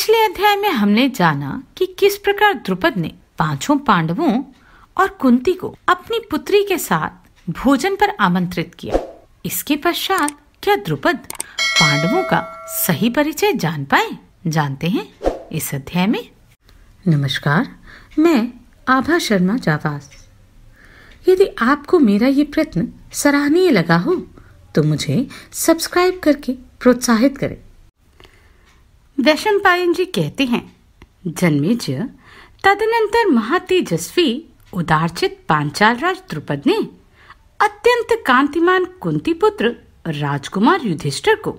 पिछले अध्याय में हमने जाना कि किस प्रकार द्रुपद ने पांचों पांडवों और कुंती को अपनी पुत्री के साथ भोजन पर आमंत्रित किया इसके पश्चात क्या द्रुपद पांडवों का सही परिचय जान पाए जानते हैं इस अध्याय में नमस्कार मैं आभा शर्मा जावास यदि आपको मेरा ये प्रयत्न सराहनीय लगा हो तो मुझे सब्सक्राइब करके प्रोत्साहित करें दशम पायन जी कहते हैं जन्मेजय तदनंतर महातेजस्वी उदारचित राज द्रुपद ने अत्यंत कांतिमान कुंती पुत्र राजकुमार युधिष्ठर को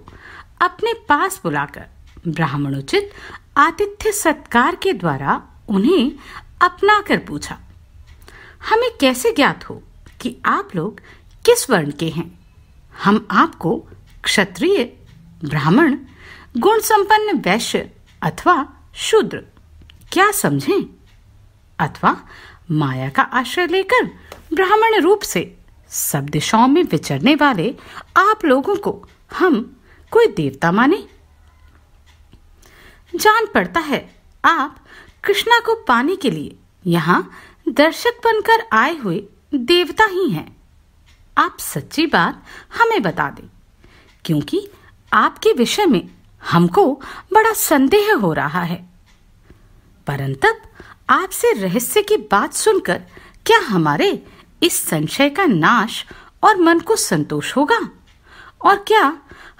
अपने पास बुलाकर ब्राह्मणोचित आतिथ्य सत्कार के द्वारा उन्हें अपना कर पूछा हमें कैसे ज्ञात हो कि आप लोग किस वर्ण के हैं हम आपको क्षत्रिय ब्राह्मण गुण संपन्न वैश्य अथवा शूद्र क्या समझें अथवा माया का आश्रय लेकर ब्राह्मण रूप से सब दिशाओं में विचरने वाले आप लोगों को हम कोई देवता माने जान पड़ता है आप कृष्णा को पाने के लिए यहाँ दर्शक बनकर आए हुए देवता ही हैं आप सच्ची बात हमें बता दें क्योंकि आपके विषय में हमको बड़ा संदेह हो रहा है परंतप आपसे रहस्य की बात सुनकर क्या हमारे इस संशय का नाश और मन को संतोष होगा और क्या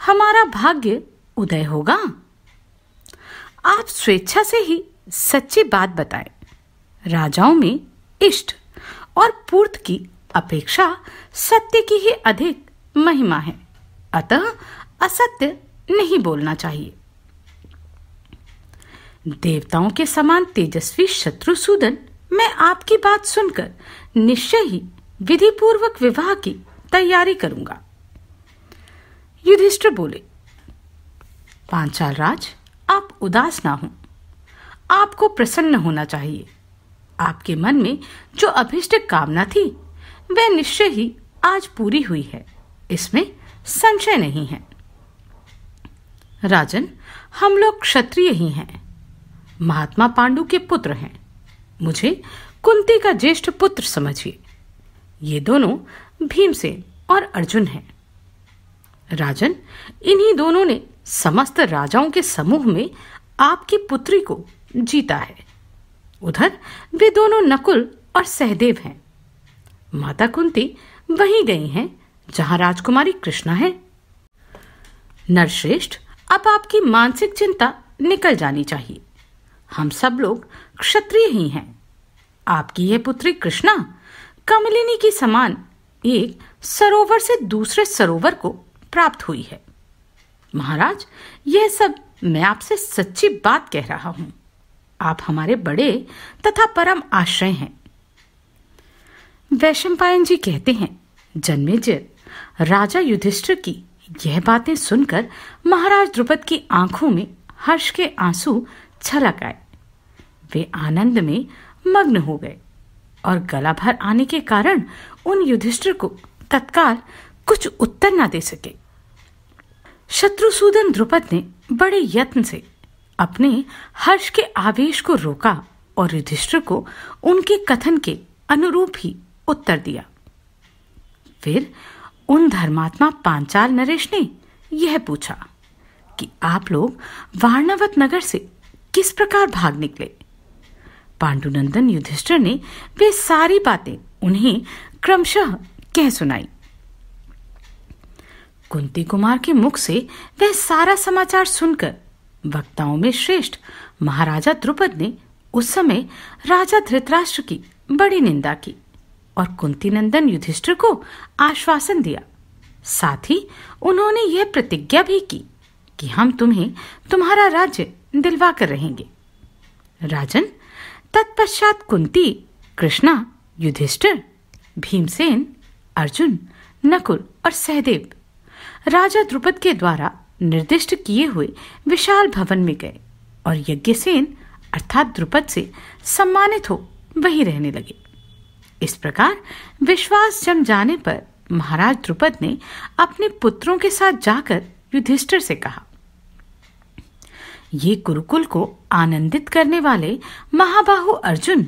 हमारा भाग्य उदय होगा आप स्वेच्छा से ही सच्ची बात बताएं। राजाओं में इष्ट और पूर्त की अपेक्षा सत्य की ही अधिक महिमा है अतः असत्य नहीं बोलना चाहिए देवताओं के समान तेजस्वी शत्रुसूदन मैं आपकी बात सुनकर निश्चय ही विधि पूर्वक विवाह की तैयारी करूंगा युधिष्ठ बोले पांचाल राज आप उदास ना हो आपको प्रसन्न होना चाहिए आपके मन में जो अभिष्ट कामना थी वह निश्चय ही आज पूरी हुई है इसमें संशय नहीं है राजन हम लोग क्षत्रिय ही हैं महात्मा पांडु के पुत्र हैं मुझे कुंती का ज्येष्ठ पुत्र समझिए ये दोनों भीमसेन और अर्जुन हैं राजन इन्हीं दोनों ने समस्त राजाओं के समूह में आपकी पुत्री को जीता है उधर वे दोनों नकुल और सहदेव हैं माता कुंती वहीं गई हैं जहां राजकुमारी कृष्णा है नरश्रेष्ठ अब आपकी मानसिक चिंता निकल जानी चाहिए हम सब लोग क्षत्रिय ही हैं आपकी यह पुत्री कृष्णा कमलिनी की समान एक सरोवर से दूसरे सरोवर को प्राप्त हुई है महाराज यह सब मैं आपसे सच्ची बात कह रहा हूं आप हमारे बड़े तथा परम आश्रय हैं वैशंपायन जी कहते हैं जन्मेजय राजा युधिष्ठिर की यह बातें सुनकर महाराज द्रुपद की आंखों में हर्ष के आंसू छलक आए वे आनंद में मग्न हो गए और गला भर आने के कारण उन युधिष्ठिर को तत्काल कुछ उत्तर न दे सके शत्रुसूदन द्रुपद ने बड़े यत्न से अपने हर्ष के आवेश को रोका और युधिष्ठिर को उनके कथन के अनुरूप ही उत्तर दिया फिर उन धर्मात्मा पांचाल नरेश ने यह पूछा कि आप लोग वारणावत नगर से किस प्रकार भाग निकले पांडुनंदन युधिष्ठर ने वे सारी बातें उन्हें क्रमशः कह सुनाई कुंती कुमार के मुख से वह सारा समाचार सुनकर वक्ताओं में श्रेष्ठ महाराजा द्रुपद ने उस समय राजा धृतराष्ट्र की बड़ी निंदा की और कुंती नंदन युधिष्ठिर को आश्वासन दिया साथ ही उन्होंने यह प्रतिज्ञा भी की कि हम तुम्हें तुम्हारा राज्य दिलवा कर रहेंगे राजन तत्पश्चात कुंती कृष्णा युधिष्ठिर भीमसेन अर्जुन नकुल और सहदेव राजा द्रुपद के द्वारा निर्दिष्ट किए हुए विशाल भवन में गए और यज्ञसेन अर्थात द्रुपद से सम्मानित हो वहीं रहने लगे इस प्रकार विश्वास जम जाने पर महाराज द्रुपद ने अपने पुत्रों के साथ जाकर युधिष्ठिर से कहा ये गुरुकुल को आनंदित करने वाले महाबाहु अर्जुन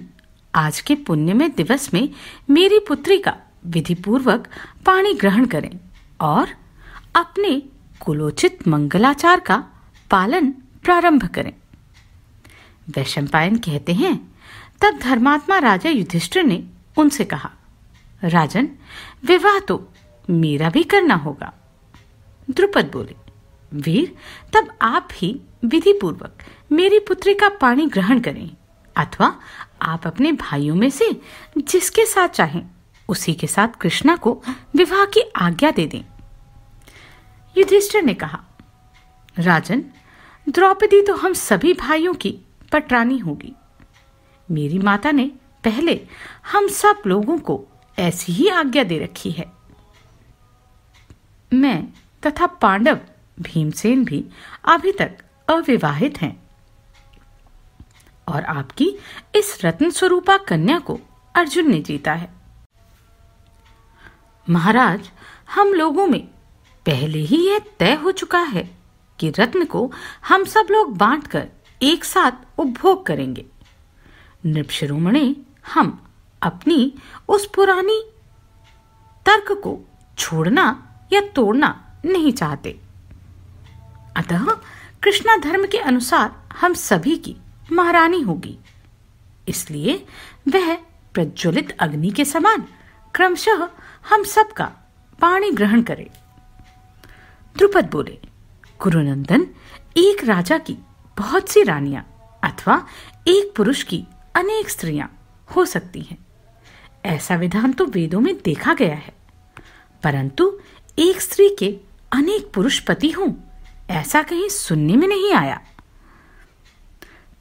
आज के पुण्य में दिवस में मेरी पुत्री का विधिपूर्वक पाणी ग्रहण करें और अपने कुलोचित मंगलाचार का पालन प्रारंभ करें वैशंपायन कहते हैं तब धर्मात्मा राजा युधिष्ठिर ने उनसे कहा राजन विवाह तो मेरा भी करना होगा द्रुपद बोले वीर तब आप भी विधि पूर्वक मेरी पुत्री का पानी ग्रहण करें अथवा आप अपने भाइयों में से जिसके साथ चाहें उसी के साथ कृष्णा को विवाह की आज्ञा दे दें युधिष्ठिर ने कहा राजन द्रौपदी तो हम सभी भाइयों की पटरानी होगी मेरी माता ने पहले हम सब लोगों को ऐसी ही आज्ञा दे रखी है मैं तथा पांडव भीमसेन भी अभी तक अविवाहित हैं और आपकी इस रत्न स्वरूपा कन्या को अर्जुन ने जीता है महाराज हम लोगों में पहले ही यह तय हो चुका है कि रत्न को हम सब लोग बांटकर एक साथ उपभोग करेंगे नृपशिरोमणे हम अपनी उस पुरानी तर्क को छोड़ना या तोड़ना नहीं चाहते अतः कृष्णा धर्म के अनुसार हम सभी की महारानी होगी इसलिए वह प्रज्वलित अग्नि के समान क्रमशः हम सबका पाणी ग्रहण करे द्रुपद बोले गुरुनंदन एक राजा की बहुत सी रानियां अथवा एक पुरुष की अनेक स्त्रियां हो सकती हैं ऐसा विधान तो वेदों में देखा गया है परंतु एक स्त्री के अनेक पुरुष पति हों ऐसा कहीं सुनने में नहीं आया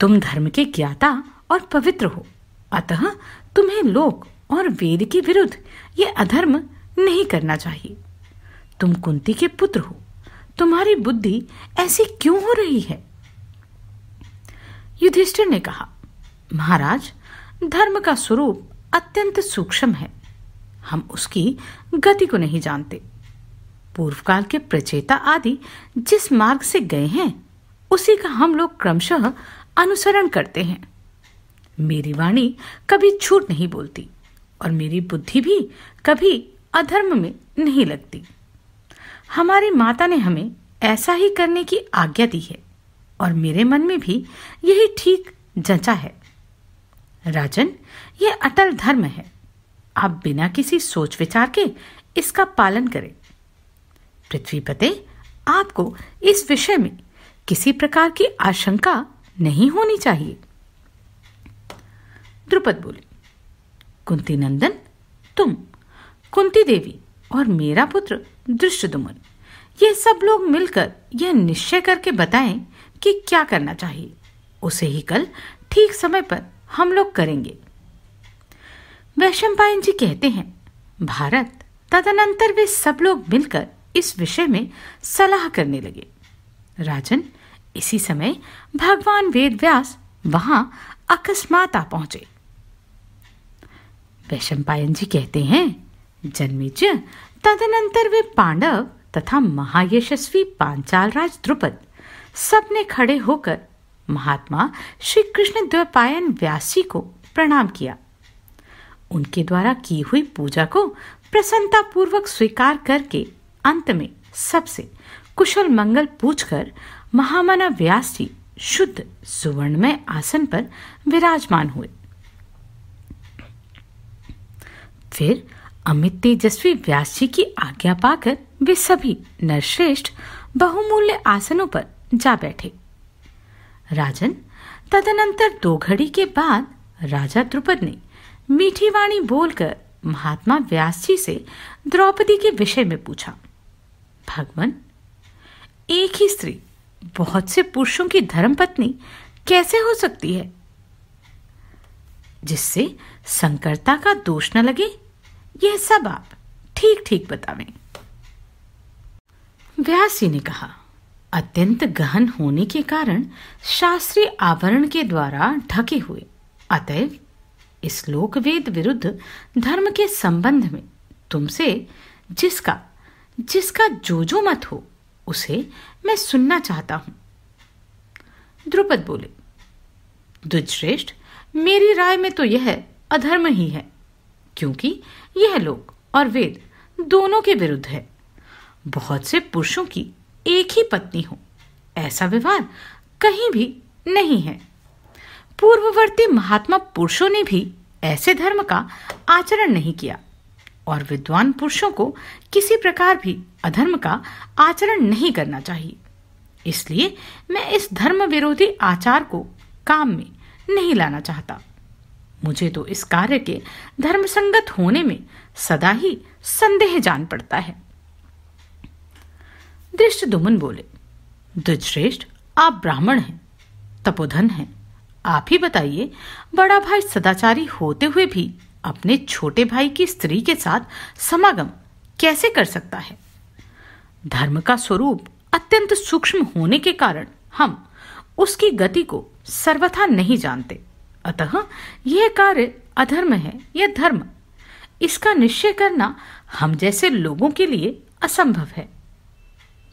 तुम धर्म के ज्ञाता और पवित्र हो अतः तुम्हें लोक और वेद के विरुद्ध ये अधर्म नहीं करना चाहिए तुम कुंती के पुत्र हो तुम्हारी बुद्धि ऐसी क्यों हो रही है युधिष्ठिर ने कहा महाराज धर्म का स्वरूप अत्यंत सूक्ष्म है हम उसकी गति को नहीं जानते पूर्व काल के प्रचेता आदि जिस मार्ग से गए हैं उसी का हम लोग क्रमशः अनुसरण करते हैं मेरी वाणी कभी छूट नहीं बोलती और मेरी बुद्धि भी कभी अधर्म में नहीं लगती हमारी माता ने हमें ऐसा ही करने की आज्ञा दी है और मेरे मन में भी यही ठीक जचा है राजन ये अटल धर्म है आप बिना किसी सोच विचार के इसका पालन करें पृथ्वीपते आपको इस विषय में किसी प्रकार की आशंका नहीं होनी चाहिए द्रुपद बोली कुंती नंदन तुम कुंती देवी और मेरा पुत्र दृष्ट दुमन ये सब लोग मिलकर यह निश्चय करके बताएं कि क्या करना चाहिए उसे ही कल ठीक समय पर हम लोग करेंगे वैश्यम जी कहते हैं भारत तदनंतर वे सब लोग मिलकर इस विषय में सलाह करने लगे राजन इसी समय भगवान वेद व्यास वहां अकस्मात आ पहुंचे वैश्यम जी कहते हैं जन्मेज तदनंतर वे पांडव तथा महायशस्वी पांचाल राज द्रुपद सबने खड़े होकर महात्मा श्री कृष्ण द्वपायन व्यास जी को प्रणाम किया उनके द्वारा की हुई पूजा को प्रसन्नता पूर्वक स्वीकार करके अंत में सबसे कुशल मंगल पूछकर महामाना व्यास जी शुद्ध सुवर्णमय आसन पर विराजमान हुए फिर अमित तेजस्वी व्यास जी की आज्ञा पाकर वे सभी नरश्रेष्ठ बहुमूल्य आसनों पर जा बैठे राजन तदनंतर दो घड़ी के बाद राजा द्रुपद ने मीठी वाणी बोलकर महात्मा व्यास जी से द्रौपदी के विषय में पूछा भगवान एक ही स्त्री बहुत से पुरुषों की धर्मपत्नी कैसे हो सकती है जिससे संकरता का दोष न लगे यह सब आप ठीक ठीक बतावें व्यास जी ने कहा अत्यंत गहन होने के कारण शास्त्रीय आवरण के द्वारा ढके हुए अतएव इस लोकवेद विरुद्ध धर्म के संबंध में तुमसे जिसका जिसका जो जो मत हो उसे मैं सुनना चाहता हूं द्रुपद बोले दुजश्रेष्ठ मेरी राय में तो यह अधर्म ही है क्योंकि यह लोक और वेद दोनों के विरुद्ध है बहुत से पुरुषों की एक ही पत्नी हो ऐसा व्यवहार कहीं भी नहीं है पूर्ववर्ती महात्मा पुरुषों ने भी ऐसे धर्म का आचरण नहीं किया और विद्वान पुरुषों को किसी प्रकार भी अधर्म का आचरण नहीं करना चाहिए इसलिए मैं इस धर्म विरोधी आचार को काम में नहीं लाना चाहता मुझे तो इस कार्य के धर्मसंगत होने में सदा ही संदेह जान पड़ता है दृष्ट दुमन बोले दुजश्रेष्ठ आप ब्राह्मण हैं तपोधन हैं आप ही बताइए बड़ा भाई सदाचारी होते हुए भी अपने छोटे भाई की स्त्री के साथ समागम कैसे कर सकता है धर्म का स्वरूप अत्यंत सूक्ष्म होने के कारण हम उसकी गति को सर्वथा नहीं जानते अतः यह कार्य अधर्म है या धर्म इसका निश्चय करना हम जैसे लोगों के लिए असंभव है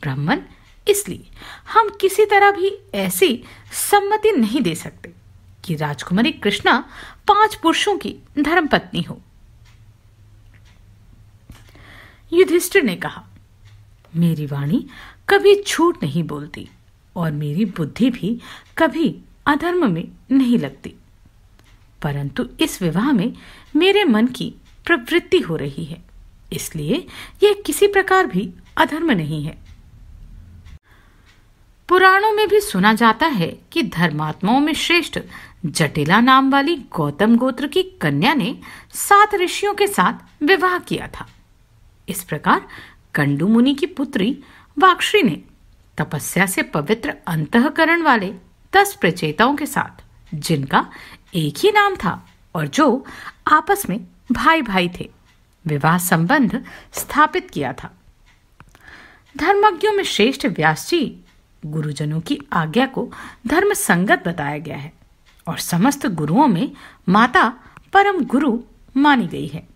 ब्राह्मण इसलिए हम किसी तरह भी ऐसी सम्मति नहीं दे सकते कि राजकुमारी कृष्णा पांच पुरुषों की धर्मपत्नी हो युधिष्ठिर ने कहा मेरी वाणी कभी झूठ नहीं बोलती और मेरी बुद्धि भी कभी अधर्म में नहीं लगती परंतु इस विवाह में मेरे मन की प्रवृत्ति हो रही है इसलिए यह किसी प्रकार भी अधर्म नहीं है पुराणों में भी सुना जाता है कि धर्मात्माओं में श्रेष्ठ जटिला नाम वाली गौतम गोत्र की कन्या ने सात ऋषियों के साथ विवाह किया था इस प्रकार कंडू मुनि की पुत्री वाक्षी ने तपस्या से पवित्र अंतकरण वाले दस प्रचेताओं के साथ जिनका एक ही नाम था और जो आपस में भाई भाई थे विवाह संबंध स्थापित किया था धर्मज्ञों में श्रेष्ठ व्यास जी गुरुजनों की आज्ञा को धर्म संगत बताया गया है और समस्त गुरुओं में माता परम गुरु मानी गई है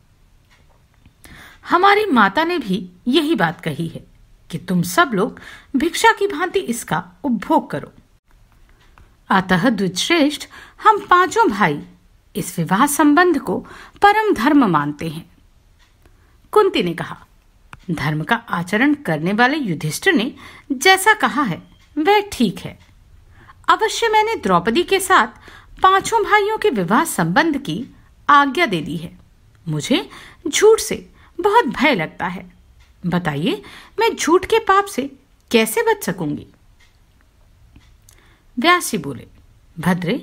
हमारी माता ने भी यही बात कही है कि तुम सब लोग भिक्षा की भांति इसका उपभोग करो अतः द्विश्रेष्ठ हम पांचों भाई इस विवाह संबंध को परम धर्म मानते हैं कुंती ने कहा धर्म का आचरण करने वाले युधिष्ठ ने जैसा कहा है वह ठीक है अवश्य मैंने द्रौपदी के साथ पांचों भाइयों के विवाह संबंध की आज्ञा दे दी है मुझे झूठ से बहुत भय लगता है बताइए मैं झूठ के पाप से कैसे बच सकूंगी व्यासी बोले भद्रे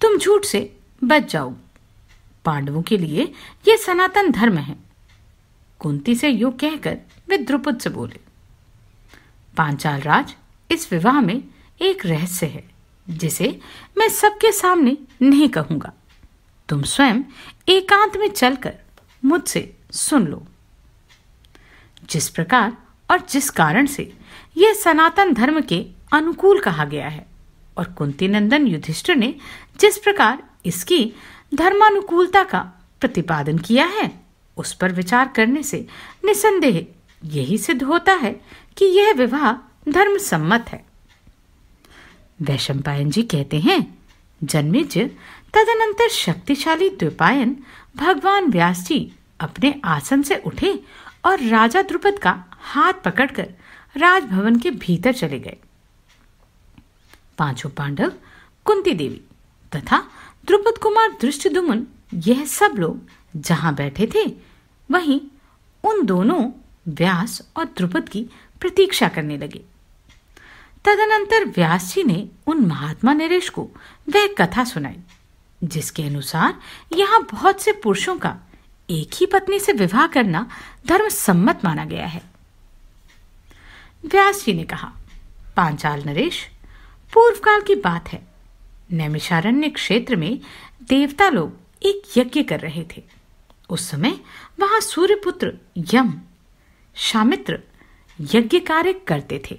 तुम झूठ से बच जाओ पांडवों के लिए यह सनातन धर्म है कुंती से यो कहकर वे द्रुपद से बोले पांचाल राज इस विवाह में एक रहस्य है जिसे मैं सबके सामने नहीं कहूंगा तुम स्वयं एकांत में चलकर मुझसे सुन लो जिस प्रकार और जिस कारण से यह सनातन धर्म के अनुकूल कहा गया है और कुंती नंदन युधिष्ठिर ने जिस प्रकार इसकी धर्मानुकूलता का प्रतिपादन किया है उस पर विचार करने से निसंदेह यही सिद्ध होता है कि यह विवाह धर्म सम्मत है वैशंपायन जी कहते हैं जन्मेज तदनंतर शक्तिशाली द्विपायन भगवान व्यास जी अपने आसन से उठे और राजा द्रुपद का हाथ पकड़कर राजभवन के भीतर चले गए पांचों पांडव कुंती देवी तथा द्रुपद कुमार दुमन यह सब लोग जहां बैठे थे वहीं उन दोनों व्यास और द्रुपद की प्रतीक्षा करने लगे तदनंतर व्यास जी ने उन महात्मा नरेश को वह कथा सुनाई जिसके अनुसार यहाँ बहुत से पुरुषों का एक ही पत्नी से विवाह करना धर्म सम्मत माना गया है व्यास जी ने कहा पांचाल नरेश पूर्व काल की बात है नैमिषारण्य क्षेत्र में देवता लोग एक यज्ञ कर रहे थे उस समय वहां सूर्यपुत्र यम शामित्र यज्ञ कार्य करते थे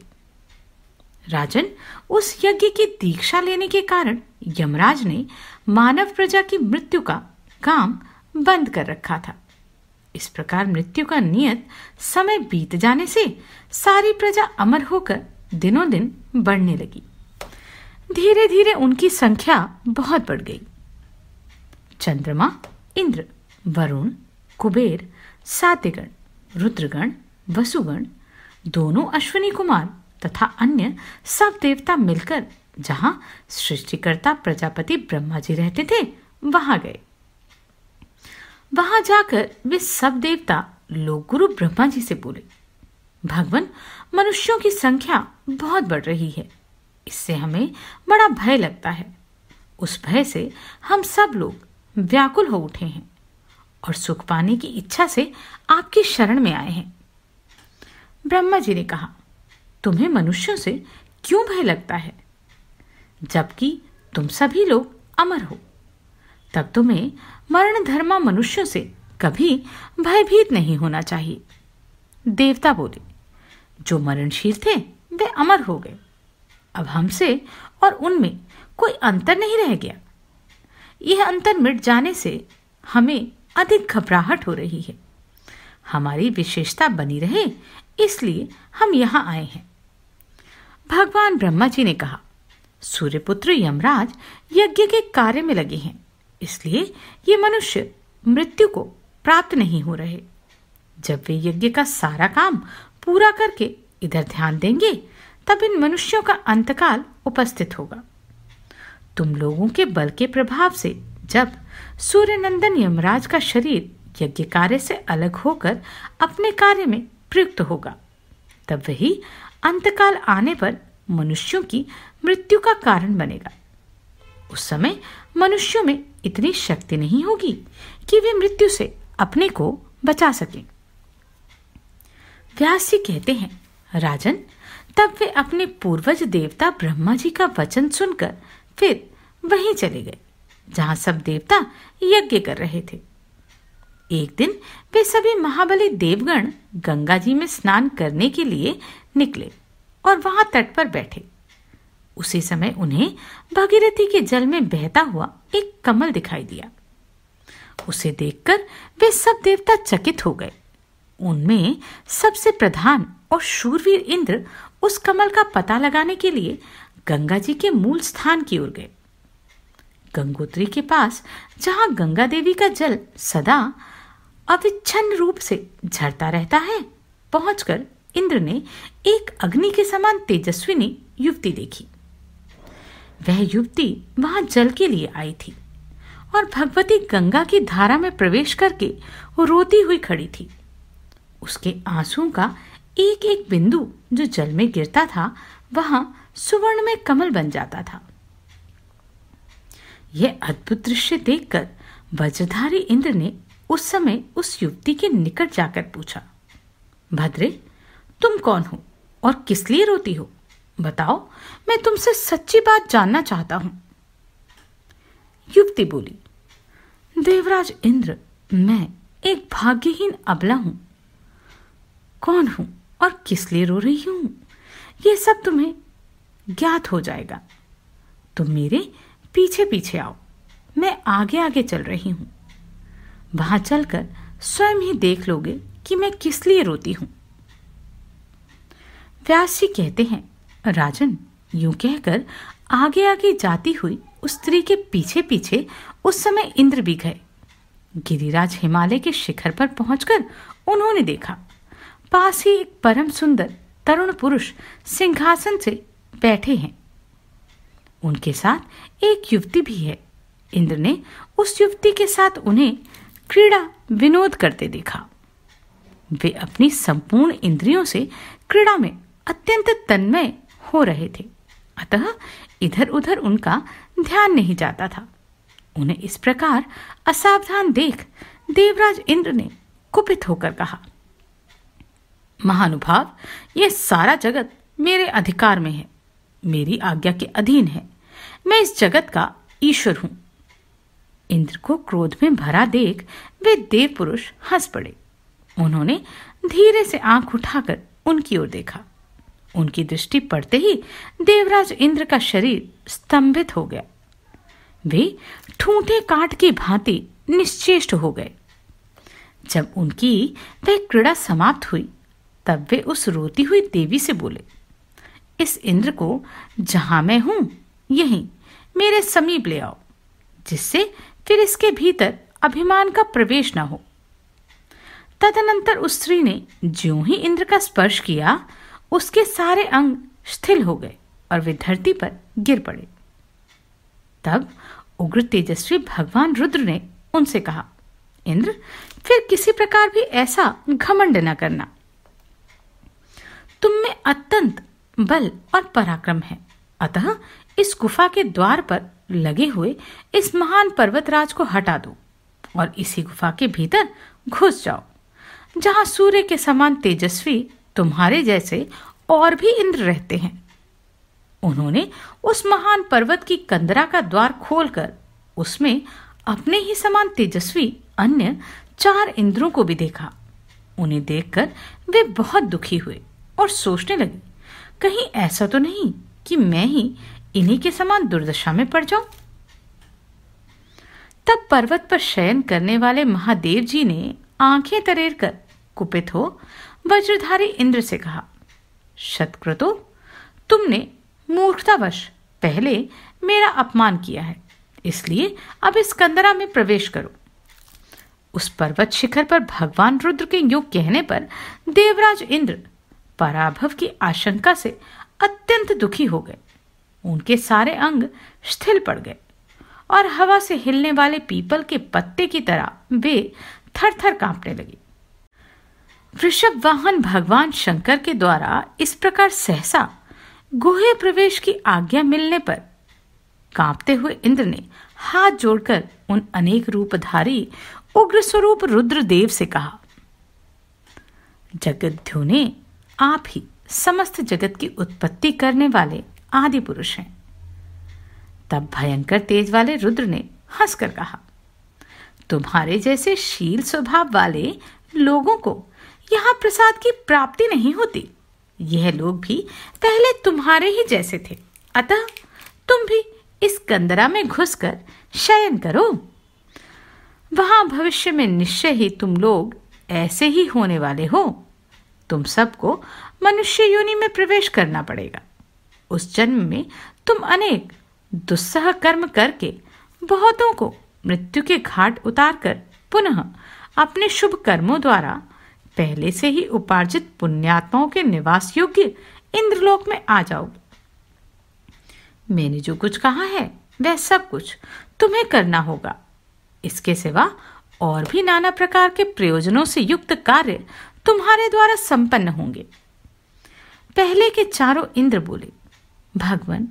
राजन उस यज्ञ की दीक्षा लेने के कारण यमराज ने मानव प्रजा की मृत्यु का काम बंद कर रखा था इस प्रकार मृत्यु का नियत समय बीत जाने से सारी प्रजा अमर होकर दिनों दिन बढ़ने लगी धीरे धीरे उनकी संख्या बहुत बढ़ गई चंद्रमा इंद्र वरुण कुबेर सातगण रुद्रगण वसुगण दोनों अश्विनी कुमार तथा अन्य सब देवता मिलकर जहाँ सृष्टिकर्ता प्रजापति ब्रह्मा जी रहते थे वहां गए वहां जाकर वे सब देवता लोग गुरु ब्रह्मा जी से बोले भगवान मनुष्यों की संख्या बहुत बढ़ रही है इससे हमें बड़ा भय लगता है उस भय से हम सब लोग व्याकुल हो उठे हैं और सुख पाने की इच्छा से आपकी शरण में आए हैं ब्रह्मा जी ने कहा तुम्हें मनुष्यों से क्यों भय लगता है जबकि तुम सभी लोग अमर हो तब तुम्हें मरण धर्मा मनुष्यों से कभी भयभीत नहीं होना चाहिए देवता बोले जो मरणशील थे वे अमर हो गए अब हमसे और उनमें कोई अंतर नहीं रह गया यह अंतर मिट जाने से हमें अधिक घबराहट हो रही है हमारी विशेषता बनी रहे इसलिए हम यहाँ आए हैं भगवान ब्रह्मा जी ने कहा सूर्यपुत्र यमराज यज्ञ के कार्य में लगे हैं इसलिए ये मनुष्य मृत्यु को प्राप्त नहीं हो रहे जब वे यज्ञ का सारा काम पूरा करके इधर ध्यान देंगे तब इन मनुष्यों का अंतकाल उपस्थित होगा तुम लोगों के बल के प्रभाव से जब सूर्यनंदन यमराज का शरीर यज्ञ कार्य से अलग होकर अपने कार्य में प्रयुक्त होगा तब वही अंतकाल आने पर मनुष्यों की मृत्यु का कारण बनेगा उस समय मनुष्यों में इतनी शक्ति नहीं होगी कि वे मृत्यु से अपने को बचा सकें व्यास जी कहते हैं राजन तब वे अपने पूर्वज देवता ब्रह्मा जी का वचन सुनकर फिर वहीं चले गए जहां सब देवता यज्ञ कर रहे थे एक दिन वे सभी महाबली देवगण गंगा जी में स्नान करने के लिए निकले और वहां तट पर बैठे उसी समय उन्हें भगीरथी के जल में बहता हुआ एक कमल दिखाई दिया उसे देखकर वे सब देवता चकित हो गए उनमें सबसे प्रधान और शूरवीर इंद्र उस कमल का पता लगाने के लिए गंगा जी के मूल स्थान की ओर गए गंगोत्री के पास जहां गंगा देवी का जल सदा अविच्छन रूप से झरता रहता है पहुंचकर इंद्र ने एक अग्नि के समान तेजस्विनी युवती देखी वह युवती वहां जल के लिए आई थी और भगवती गंगा की धारा में प्रवेश करके वो रोती हुई खड़ी थी उसके आंसू का एक एक बिंदु जो जल में गिरता था वहां सुवर्ण में कमल बन जाता था यह अद्भुत दृश्य देखकर वज्रधारी इंद्र ने उस समय उस युवती के निकट जाकर पूछा भद्रे तुम कौन हो और किस लिए रोती हो बताओ मैं तुमसे सच्ची बात जानना चाहता हूं युवती बोली देवराज इंद्र मैं एक भाग्यहीन अबला हूं कौन हूं और किस लिए रो रही हूं यह सब तुम्हें ज्ञात हो जाएगा तुम मेरे पीछे पीछे आओ मैं आगे आगे चल रही हूं वहां चलकर स्वयं ही देख लोगे कि मैं किस लिए रोती हूं व्यास जी कहते हैं राजन यूं कहकर आगे आगे जाती हुई उस स्त्री के पीछे पीछे उस समय इंद्र भी गए गिरिराज हिमालय के शिखर पर पहुंचकर उन्होंने देखा पास ही एक परम सुंदर तरुण पुरुष सिंहासन से बैठे हैं उनके साथ एक युवती भी है इंद्र ने उस युवती के साथ उन्हें क्रीड़ा विनोद करते देखा वे अपनी संपूर्ण इंद्रियों से क्रीड़ा में अत्यंत तन्मय हो रहे थे अतः इधर उधर उनका ध्यान नहीं जाता था उन्हें इस प्रकार असावधान देख देवराज इंद्र ने कुपित होकर कहा महानुभाव यह सारा जगत मेरे अधिकार में है मेरी आज्ञा के अधीन है मैं इस जगत का ईश्वर हूं इंद्र को क्रोध में भरा देख वे देव पुरुष हंस पड़े उन्होंने धीरे से आंख उठाकर उनकी ओर देखा उनकी दृष्टि पड़ते ही देवराज इंद्र का शरीर स्तंभित हो गया वे ठूठे काट की भांति निश्चेष्ट हो गए जब उनकी वह क्रीड़ा समाप्त हुई तब वे उस रोती हुई देवी से बोले इस इंद्र को जहां मैं हूं यहीं मेरे समीप ले आओ जिससे फिर इसके भीतर अभिमान का प्रवेश न हो तदनंतर उस स्त्री ने ज्यो ही इंद्र का स्पर्श किया उसके सारे अंग स्थिर हो गए और वे धरती पर गिर पड़े तब उग्र तेजस्वी भगवान रुद्र ने उनसे कहा इंद्र फिर किसी प्रकार भी ऐसा घमंड न करना तुम में अत्यंत बल और पराक्रम है अतः इस गुफा के द्वार पर लगे हुए इस महान पर्वतराज को हटा दो और इसी गुफा के भीतर घुस जाओ जहां सूर्य के समान तेजस्वी तुम्हारे जैसे और भी इंद्र रहते हैं उन्होंने उस महान पर्वत की कंदरा का द्वार खोलकर उसमें अपने ही समान तेजस्वी अन्य चार इंद्रों को भी देखा उन्हें देखकर वे बहुत दुखी हुए और सोचने लगे कहीं ऐसा तो नहीं कि मैं ही इन्हीं के समान दुर्दशा में पड़ जाऊं तब पर्वत पर शयन करने वाले महादेव जी ने आंखें तरेर कर कुपित हो वज्रधारी इंद्र से कहा शतक्रतो तुमने मूर्खतावश पहले मेरा अपमान किया है इसलिए अब इस कंदरा में प्रवेश करो उस पर्वत शिखर पर भगवान रुद्र के योग कहने पर देवराज इंद्र पराभव की आशंका से अत्यंत दुखी हो गए उनके सारे अंग शिथिल पड़ गए और हवा से हिलने वाले पीपल के पत्ते की तरह वे थर थर कांपने लगे वृषभ वाहन भगवान शंकर के द्वारा इस प्रकार सहसा गुहे प्रवेश की आज्ञा मिलने पर कांपते हुए इंद्र ने हाथ जोड़कर उन अनेक रूपधारी उग्र स्वरूप रुद्रदेव से कहा जगत ने आप ही समस्त जगत की उत्पत्ति करने वाले आदि पुरुष हैं तब भयंकर तेज वाले रुद्र ने हंसकर कहा तुम्हारे जैसे शील स्वभाव वाले लोगों को यहां प्रसाद की प्राप्ति नहीं होती यह लोग भी पहले तुम्हारे ही जैसे थे अतः तुम भी इस कंदरा में घुसकर शयन करो वहां भविष्य में निश्चय ही तुम लोग ऐसे ही होने वाले हो तुम सबको मनुष्य योनि में प्रवेश करना पड़ेगा उस जन्म में तुम अनेक दुस्सह कर्म करके बहुतों को मृत्यु के घाट उतारकर पुनः अपने शुभ कर्मों द्वारा पहले से ही उपार्जित पुण्यात्माओं के निवास योग्य इंद्रलोक में आ जाओगे मैंने जो कुछ कहा है वह सब कुछ तुम्हें करना होगा इसके सिवा और भी नाना प्रकार के प्रयोजनों से युक्त कार्य तुम्हारे द्वारा संपन्न होंगे पहले के चारों इंद्र बोले भगवान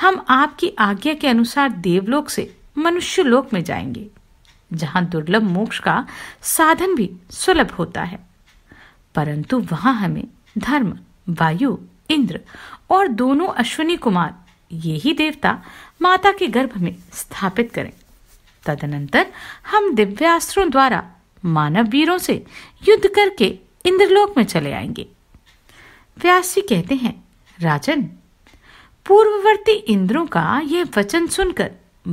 हम आपकी आज्ञा के अनुसार देवलोक से मनुष्य लोक में जाएंगे जहां दुर्लभ मोक्ष का साधन भी सुलभ होता है परंतु वहां हमें धर्म वायु इंद्र और दोनों अश्विनी कुमार ये ही देवता माता के गर्भ में स्थापित करें तदनंतर हम दिव्यास्त्रों द्वारा मानव वीरों से युद्ध करके इंद्रलोक में चले आएंगे व्यास जी कहते हैं राजन पूर्ववर्ती इंद्रों का यह वचन सुनकर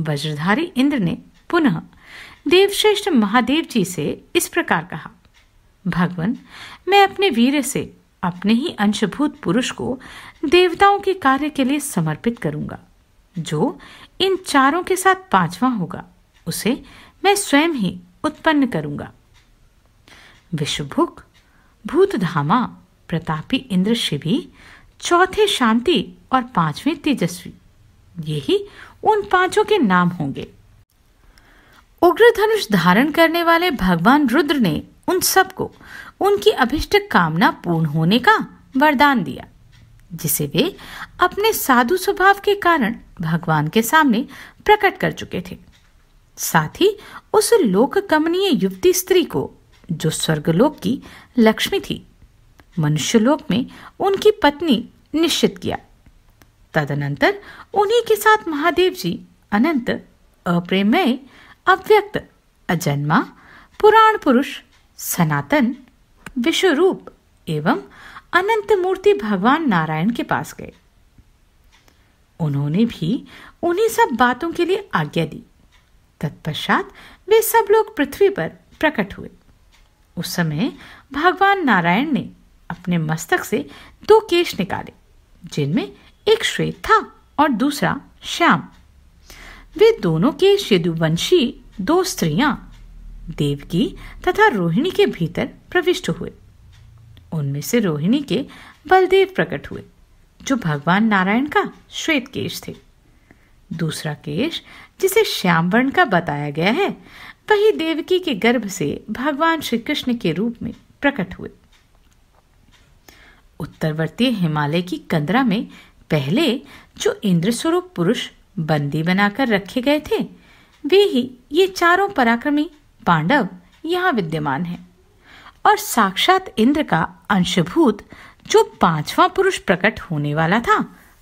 वज्रधारी इंद्र ने पुनः देवश्रेष्ठ महादेव जी से इस प्रकार कहा भगवान मैं अपने वीर से अपने ही अंशभूत पुरुष को देवताओं के कार्य के लिए समर्पित करूंगा जो इन चारों के साथ पांचवा होगा उसे मैं स्वयं ही उत्पन्न करूंगा विश्वभुक भूतधामा प्रतापी इंद्र शिवि चौथे शांति और पांचवें तेजस्वी यही उन पांचों के नाम होंगे उग्र धनुष धारण करने वाले भगवान रुद्र ने उन सबको उनकी अभिष्ट कामना पूर्ण होने का वरदान दिया जिसे वे अपने साधु स्वभाव के कारण भगवान के सामने प्रकट कर चुके थे साथ ही उस लोक कमनीय युवती स्त्री को जो स्वर्गलोक की लक्ष्मी थी मनुष्यलोक में उनकी पत्नी निश्चित किया तदनंतर उन्हीं के साथ महादेव जी अनंत अप्रेमय अव्यक्त अजन्मा पुराण पुरुष सनातन विश्वरूप एवं अनंत मूर्ति भगवान नारायण के पास गए उन्होंने भी उन्हीं सब बातों के लिए आज्ञा दी तत्पश्चात वे सब लोग पृथ्वी पर प्रकट हुए उस समय भगवान नारायण ने अपने मस्तक से दो केश निकाले जिनमें एक श्वेत था और दूसरा श्याम वे दोनों के यदुवंशी दो स्त्रियां देवकी तथा रोहिणी के भीतर प्रविष्ट हुए उनमें से रोहिणी के बलदेव प्रकट हुए जो भगवान नारायण का श्वेत केश थे दूसरा केश जिसे श्याम वर्ण का बताया गया है वही देवकी के गर्भ से भगवान श्री कृष्ण के रूप में प्रकट हुए उत्तरवर्ती हिमालय की कंदरा में पहले जो इंद्रस्वरूप पुरुष बंदी बनाकर रखे गए थे वे ही ये चारों पराक्रमी पांडव यहाँ विद्यमान हैं और साक्षात इंद्र का अंशभूत जो पांचवा पुरुष प्रकट होने वाला था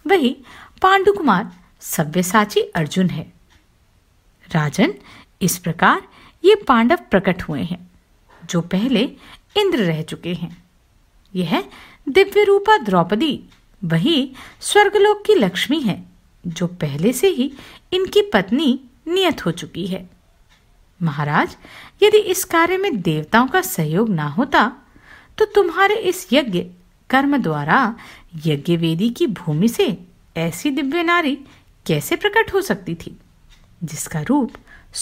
वही पांडु कुमार सव्यसाची अर्जुन है राजन इस प्रकार ये पांडव प्रकट हुए हैं जो पहले इंद्र रह चुके हैं यह दिव्य रूपा द्रौपदी वही स्वर्गलोक की लक्ष्मी है जो पहले से ही इनकी पत्नी नियत हो चुकी है महाराज यदि इस कार्य में देवताओं का सहयोग ना होता तो तुम्हारे इस यज्ञ कर्म द्वारा यज्ञ वेदी की भूमि से ऐसी दिव्य नारी कैसे प्रकट हो सकती थी जिसका रूप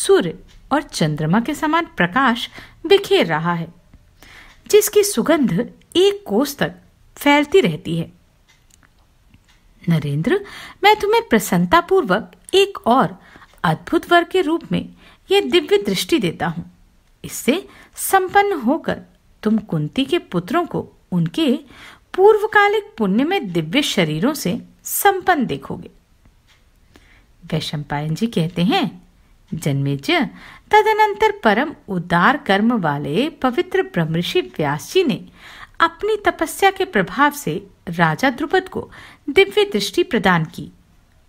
सूर्य और चंद्रमा के समान प्रकाश बिखेर रहा है जिसकी सुगंध एक कोस तक फैलती रहती है नरेंद्र मैं तुम्हें प्रसन्नतापूर्वक एक और अद्भुत वर के रूप में यह दिव्य दृष्टि देता हूं इससे संपन्न होकर तुम कुंती के पुत्रों को उनके पूर्वकालिक पुण्य में दिव्य शरीरों से संपन्न देखोगे वैशंपायन जी कहते हैं जन्मेजय तदनंतर परम उदार कर्म वाले पवित्र ब्रह्मषि व्यास जी ने अपनी तपस्या के प्रभाव से राजा द्रुपद को दिव्य दृष्टि प्रदान की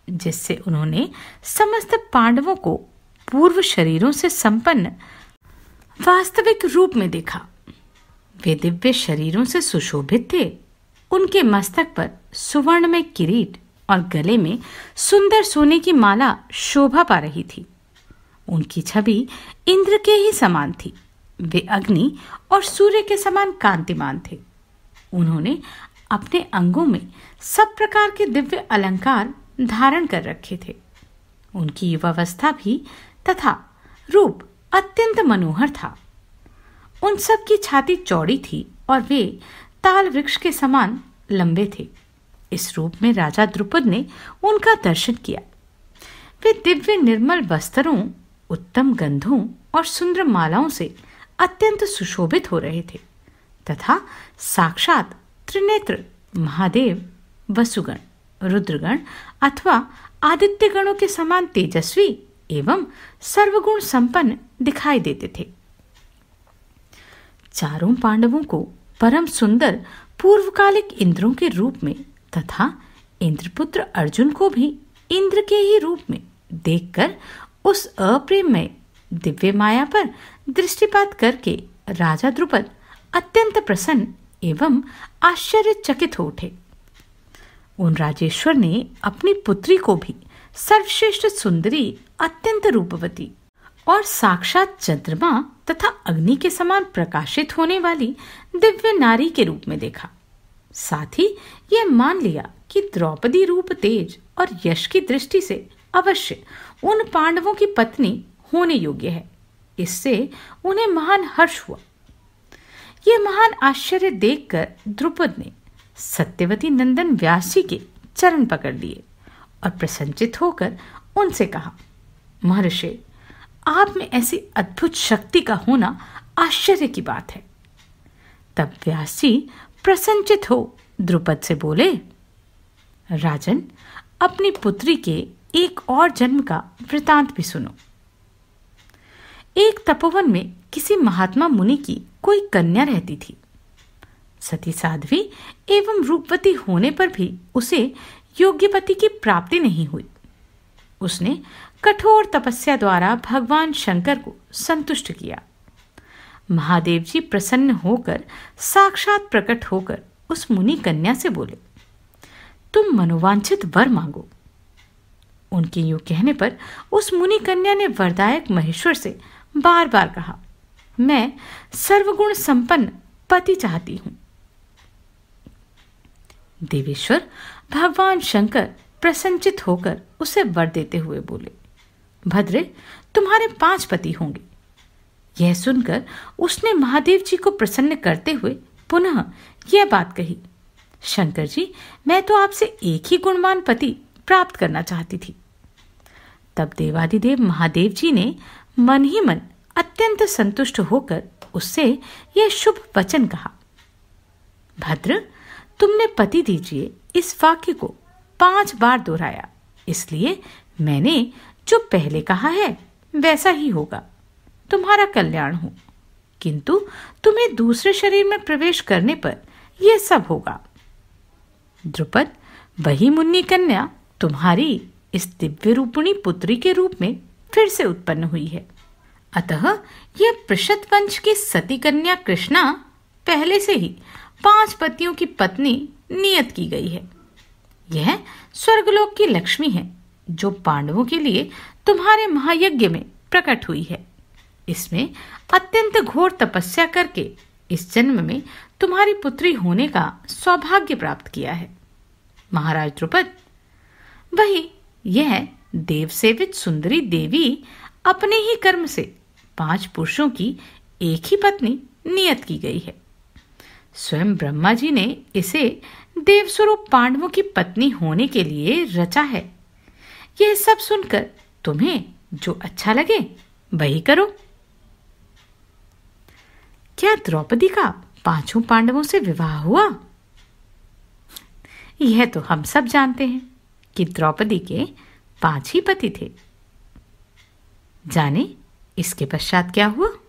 जिससे उन्होंने समस्त पांडवों को पूर्व शरीरों से संपन्न वास्तविक रूप में देखा वे दिव्य शरीरों से सुशोभित थे उनके मस्तक पर सुवर्ण में किरीट और गले में सुंदर सोने की माला शोभा पा रही थी उनकी छवि इंद्र के ही समान थी वे अग्नि और सूर्य के समान कांतिमान थे उन्होंने अपने अंगों में सब प्रकार के दिव्य अलंकार धारण कर रखे थे उनकी युवावस्था भी तथा रूप अत्यंत मनोहर था उन सब की छाती चौड़ी थी और वे ताल वृक्ष के समान लंबे थे इस रूप में राजा द्रुपद ने उनका दर्शन किया वे दिव्य निर्मल वस्त्रों उत्तम गंधों और सुंदर मालाओं से अत्यंत सुशोभित हो रहे थे तथा साक्षात त्रिनेत्र महादेव वसुगण रुद्रगण अथवा आदित्य गणों के समान तेजस्वी एवं सर्वगुण संपन्न दिखाई देते थे चारों पांडवों को परम सुंदर पूर्वकालिक इंद्रों के रूप में तथा इंद्रपुत्र अर्जुन को भी इंद्र के ही रूप में देखकर उस अप्रेमय दिव्य माया पर दृष्टिपात करके राजा द्रुपद अत्यंत प्रसन्न एवं आश्चर्यचकित हो उठे उन राजेश्वर ने अपनी पुत्री को भी सर्वश्रेष्ठ सुंदरी अत्यंत रूपवती और साक्षात चंद्रमा तथा अग्नि के समान प्रकाशित होने वाली दिव्य नारी के रूप में देखा साथ ही यह मान लिया कि द्रौपदी रूप तेज और यश की दृष्टि से अवश्य उन पांडवों की पत्नी होने योग्य है इससे उन्हें महान हर्ष हुआ यह महान आश्चर्य देखकर द्रुपद ने सत्यवती नंदन व्यासी के चरण पकड़ लिए और प्रसन्नचित होकर उनसे कहा महर्षि आप में ऐसी अद्भुत शक्ति का होना आश्चर्य की बात है तब व्यासी प्रसंचित प्रसन्नचित हो द्रुपद से बोले राजन अपनी पुत्री के एक और जन्म का वृतांत भी सुनो एक तपोवन में किसी महात्मा मुनि की कोई कन्या रहती थी सती साध्वी एवं रूपवती होने पर भी उसे योग्यपति की प्राप्ति नहीं हुई उसने कठोर तपस्या द्वारा भगवान शंकर को संतुष्ट किया महादेव जी प्रसन्न होकर साक्षात प्रकट होकर उस मुनि कन्या से बोले तुम मनोवांछित वर मांगो उनके यूं कहने पर उस मुनि कन्या ने वरदायक महेश्वर से बार बार कहा मैं सर्वगुण संपन्न पति चाहती हूं देवेश्वर भगवान शंकर प्रसन्नचित होकर उसे वर देते हुए बोले भद्रे तुम्हारे पांच पति होंगे यह सुनकर उसने महादेव जी को प्रसन्न करते हुए पुनः यह बात कही शंकर जी मैं तो आपसे एक ही गुणवान पति प्राप्त करना चाहती थी तब देवादिदेव महादेव जी ने मन ही मन अत्यंत संतुष्ट होकर उससे यह शुभ वचन कहा भद्र तुमने पति दीजिए इस वाक्य को पांच बार दोहराया इसलिए मैंने जो पहले कहा है वैसा ही होगा तुम्हारा कल्याण हो किंतु तुम्हें दूसरे शरीर में प्रवेश करने पर यह सब होगा द्रुपद वही मुन्नी कन्या तुम्हारी इस दिव्य रूपिणी पुत्री के रूप में फिर से उत्पन्न हुई है अतः यह पृषत वंश की सती कन्या कृष्णा पहले से ही पांच पतियों की पत्नी नियत की गई है यह स्वर्गलोक की लक्ष्मी है जो पांडवों के लिए तुम्हारे महायज्ञ में प्रकट हुई है इसमें अत्यंत घोर तपस्या करके इस जन्म में तुम्हारी पुत्री होने का सौभाग्य प्राप्त किया है महाराज द्रुपद वही यह देवसेवित सुंदरी देवी अपने ही कर्म से पांच पुरुषों की एक ही पत्नी नियत की गई है स्वयं ब्रह्मा जी ने इसे देवस्वरूप पांडवों की पत्नी होने के लिए रचा है यह सब सुनकर तुम्हें जो अच्छा लगे वही करो क्या द्रौपदी का पांचों पांडवों से विवाह हुआ यह तो हम सब जानते हैं कि द्रौपदी के पांच ही पति थे जाने इसके पश्चात क्या हुआ